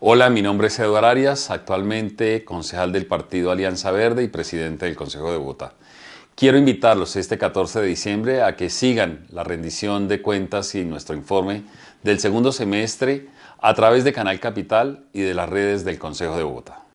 Hola, mi nombre es Eduardo Arias, actualmente concejal del Partido Alianza Verde y presidente del Consejo de Bogotá. Quiero invitarlos este 14 de diciembre a que sigan la rendición de cuentas y nuestro informe del segundo semestre a través de Canal Capital y de las redes del Consejo de Bogotá.